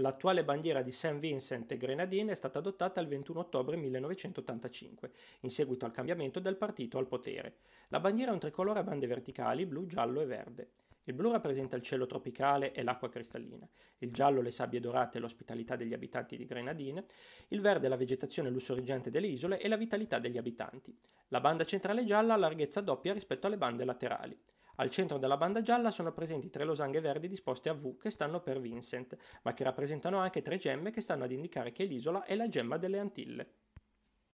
L'attuale bandiera di St. Vincent e Grenadine è stata adottata il 21 ottobre 1985, in seguito al cambiamento del partito al potere. La bandiera è un tricolore a bande verticali, blu, giallo e verde. Il blu rappresenta il cielo tropicale e l'acqua cristallina, il giallo le sabbie dorate e l'ospitalità degli abitanti di Grenadine, il verde la vegetazione lussoriggente delle isole e la vitalità degli abitanti. La banda centrale gialla ha larghezza doppia rispetto alle bande laterali. Al centro della banda gialla sono presenti tre losanghe verdi disposte a V che stanno per Vincent, ma che rappresentano anche tre gemme che stanno ad indicare che l'isola è la gemma delle Antille.